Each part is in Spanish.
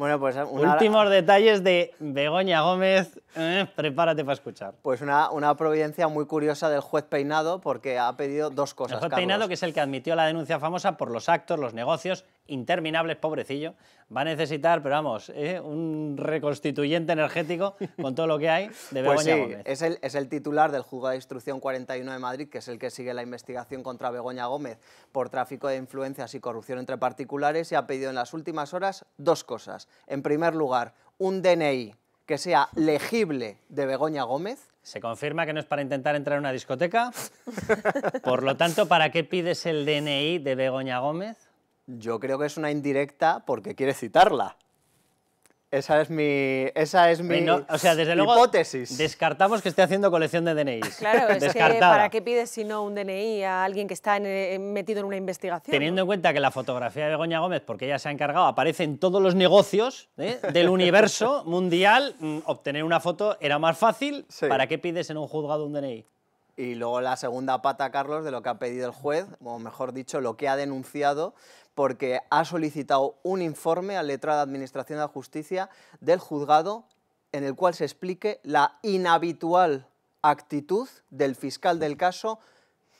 Bueno, pues Últimos detalles de Begoña Gómez, eh, prepárate para escuchar. Pues una, una, providencia muy curiosa del juez Peinado porque ha pedido dos cosas. El juez Peinado, que es el que admitió la denuncia famosa por los actos, los negocios interminables, pobrecillo, va a necesitar, pero vamos, ¿eh? un reconstituyente energético con todo lo que hay de pues Begoña Gómez. Es el, titular del juzgado de instrucción 41 de Madrid, que es el que sigue la investigación contra Begoña Gómez por tráfico de influencias y corrupción entre particulares y ha pedido en las últimas horas dos cosas. En primer lugar, un DNI que sea legible de Begoña Gómez. Se confirma que no es para intentar entrar en una discoteca. Por lo tanto, ¿para qué pides el DNI de Begoña Gómez? Yo creo que es una indirecta porque quiere citarla. Esa es mi, esa es mi, o sea, desde luego, hipótesis. Descartamos que esté haciendo colección de DNI. Claro, es que ¿para qué pides si no un DNI a alguien que está eh, metido en una investigación? Teniendo en cuenta que la fotografía de Begoña Gómez, porque ella se ha encargado, aparece en todos los negocios ¿eh? del universo mundial, mm, obtener una foto era más fácil. ¿Para qué pides en un juzgado un DNI? Y luego la segunda pata, Carlos, de lo que ha pedido el juez, o mejor dicho, lo que ha denunciado, porque ha solicitado un informe a letrado de Administración de Justicia del juzgado en el cual se explique la inhabitual actitud del fiscal del caso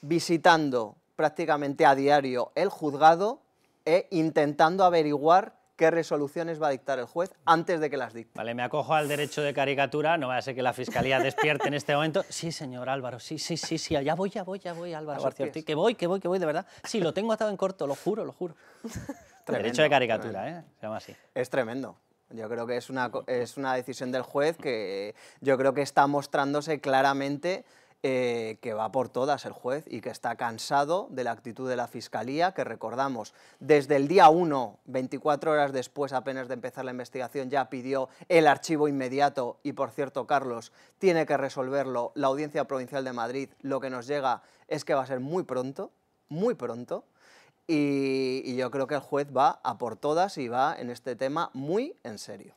visitando prácticamente a diario el juzgado e intentando averiguar qué resoluciones va a dictar el juez antes de que las dicte. Vale, me acojo al derecho de caricatura, no vaya a ser que la Fiscalía despierte en este momento. Sí, señor Álvaro, sí, sí, sí, sí, ya voy, ya voy, ya voy, Álvaro que voy, que voy, que voy, de verdad. Sí, lo tengo atado en corto, lo juro, lo juro. derecho de caricatura, ¿eh? Se llama así. Es tremendo. Yo creo que es una, es una decisión del juez que yo creo que está mostrándose claramente eh, que va por todas el juez y que está cansado de la actitud de la Fiscalía, que recordamos, desde el día 1, 24 horas después apenas de empezar la investigación, ya pidió el archivo inmediato y, por cierto, Carlos, tiene que resolverlo la Audiencia Provincial de Madrid. Lo que nos llega es que va a ser muy pronto, muy pronto, y yo creo que el juez va a por todas y va en este tema muy en serio.